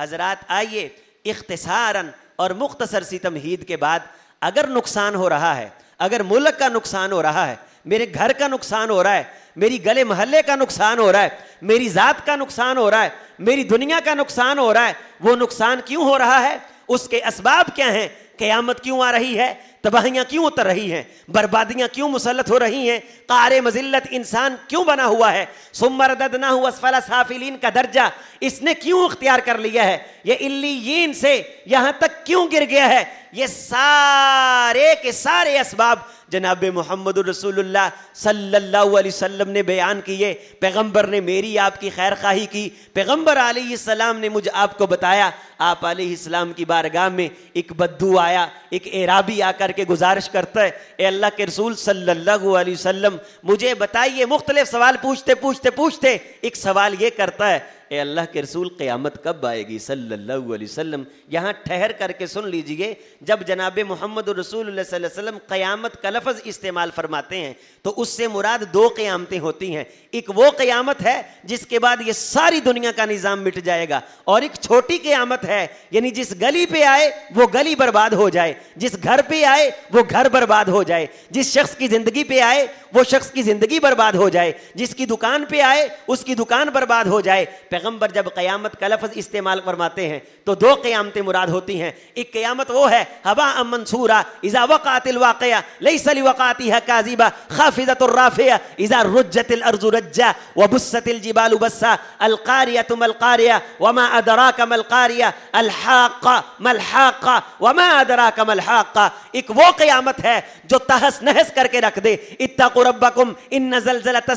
हजरत आइए इख्तसारा और मुख्तसर सी तमहीद के बाद अगर नुकसान हो रहा है अगर मुल्क का नुकसान हो रहा है मेरे घर का नुकसान हो रहा है मेरी गले महल्ले का नुकसान हो रहा है मेरी ज़ात का नुकसान हो रहा है मेरी दुनिया का नुकसान हो रहा है वो नुकसान क्यों हो रहा है उसके इसबाब क्या हैं क़यामत क्यों आ रही है तबाहियां क्यों उतर रही हैं बर्बादियां क्यों मुसलत हो रही हैं कार मजिलत इंसान क्यों बना हुआ है सुमरदद ना हुआ असफला साफिलीन का दर्जा इसने क्यों अख्तियार कर लिया है ये इली से यहां तक क्यों गिर गया है ये सारे के सारे इसबाब जनाब मोहम्मद रसूलुल्लाह सल्लल्लाहु अलैहि वसल्लम ने बयान किए पैगंबर ने मेरी आपकी खैर खाही की पैगंबर आसलाम ने मुझे आपको बताया आप आसलाम की बारगाह में एक बद्दू आया एक एराबी आकर के गुजारिश करता है ए अल्लाह के रसूल सल्लल्लाहु अलैहि वसल्लम मुझे बताइए मुख्तलिफ सवाल पूछते पूछते पूछते एक सवाल ये करता है ए अल्लाह के रसूल क्यामत कब आएगी सल्लल्लाहु अलैहि वसल्लम यहाँ ठहर करके सुन लीजिए जब जनाब मोहम्मद रसूल वसल्लम क़यामत का लफज इस्तेमाल फरमाते हैं तो उससे मुराद दो क़यामतें होती हैं एक वो क़यामत है जिसके बाद ये सारी दुनिया का निज़ाम मिट जाएगा और एक छोटी क़यामत है यानी जिस गली पे आए वो गली बर्बाद हो जाए जिस घर पे आए वो घर बर्बाद हो जाए जिस शख्स की ज़िंदगी पे आए वो शख्स की ज़िंदगी बर्बाद हो जाए जिसकी दुकान पे आए उसकी दुकान बर्बाद हो जाए पैगंबर जब क़यामत का लफ्ज़ इस्तेमाल फरमाते हैं तो दो क्यामतें मुराद होती हैं एक क्यामत वो है हवा अम मंसूरा इज़ा वक़ातिल वाक़या लई सली वक़ाती है काजिबा खाफिज़तराफ़िया इज़ा रुजतिल अर्जु रज्जा वबुस्सतिल जिबाल बस्सा अलकारिया तुम अलकारिया वमा अदरा का मलकारिया अलहाक़ा मलहाक़ा वमा अदरा का मलहाक़ा एक वो क्यामत है जो तहस नहस करके रख दे इतकुरबकुम इन नजलजलत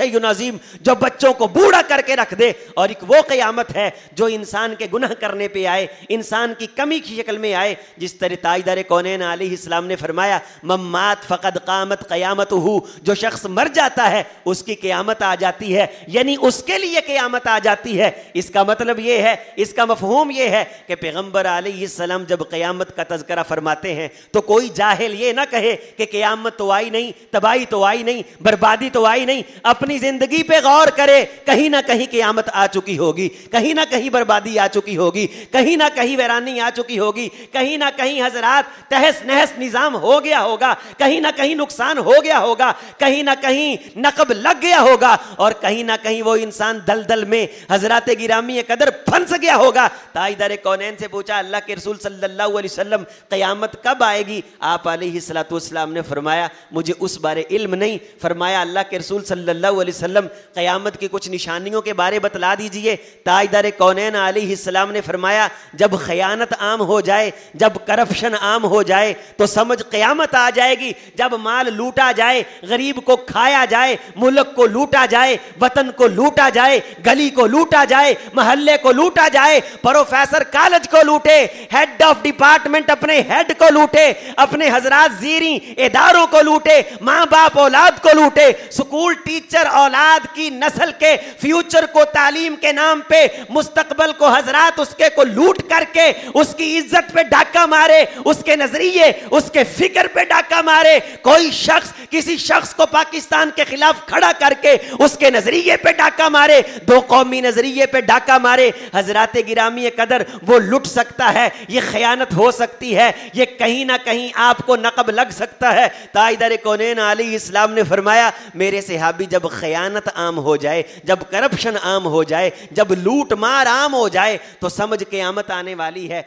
शयुन अजीम जो बच्चों को बूढ़ा करके रख दे और एक वो क़यामत है जो इंसान के गुनाह करने पे आए इंसान की कमी की शक्ल में आए जिस तरह ताजदार कौन अली ने फरमाया ममात फ़कद क़ामत क़यामत हु जो शख्स मर जाता है उसकी क़यामत आ जाती है यानी उसके लिए क़यामत आ जाती है इसका मतलब ये है इसका मफहूम ये है कि पैगम्बर आलम जब क़यामत का तस्करा फरमाते हैं तो कोई जाहिल ये ना कहे कि क़यामत तो आई नहीं तबाही तो आई नहीं बर्बादी तो आई नहीं अपनी ज़िंदगी पे गौर करे कहीं ना कहीं क़यामत आ आ चुकी होगी कहीं ना कहीं बर्बादी आ चुकी होगी कहीं ना कहीं वैरानी आ चुकी होगी कहीं ना कहीं हजरात तहस नहस निज़ाम हो गया होगा कहीं ना कहीं नुकसान हो गया होगा कहीं ना कहीं नकब लग गया होगा और कहीं ना कहीं वो इंसान दल दल में हजरत गिरामी कदर फंस गया होगा ताइदर कौन से पूछा अल्लाह के रसूल सल्लाम क्यामत कब आएगी आप सलाम ने फरमाया मुझे उस बारे इल्म नहीं फरमाया अल्लाह के रसूल सल्लाम क्यामत की कुछ निशानियों के बारे बतला बता दीजिए ताजदार कौनैन आलीम ने फरमाया जब खयानत आम हो जाए जब करप्शन आम हो जाए तो समझ क्यामत आ जाएगी जब माल लूटा जाए गरीब को खाया जाए मुल्क को लूटा जाए वतन को लूटा जाए गली को लूटा जाए महल्ले को लूटा जाए प्रोफेसर कॉलेज को लूटे हेड ऑफ डिपार्टमेंट अपने हेड को लूटे अपने हजरात जीरी इदारों को लूटे माँ बाप औलाद को लूटे स्कूल टीचर औलाद की नस्ल के फ्यूचर को तालीम तालीम के नाम पे मुस्तकबल को हजरात उसके को लूट करके उसकी इज्जत पे डाका मारे उसके नजरिए उसके फिक्र पे डाका मारे कोई शख्स किसी शख्स को पाकिस्तान के खिलाफ खड़ा करके उसके नजरिए पे डाका मारे दो कौमी नजरिए पे डाका मारे हजरात गिरामी कदर वो लुट सकता है ये खयानत हो सकती है ये कहीं ना कहीं आपको नकब लग सकता है ताइदर कौन अली इस्लाम ने फरमाया मेरे सहाबी जब खयानत आम हो जाए जब करप्शन आम हो जाए जब लूट मार आम हो जाए तो समझ के आमत आने वाली है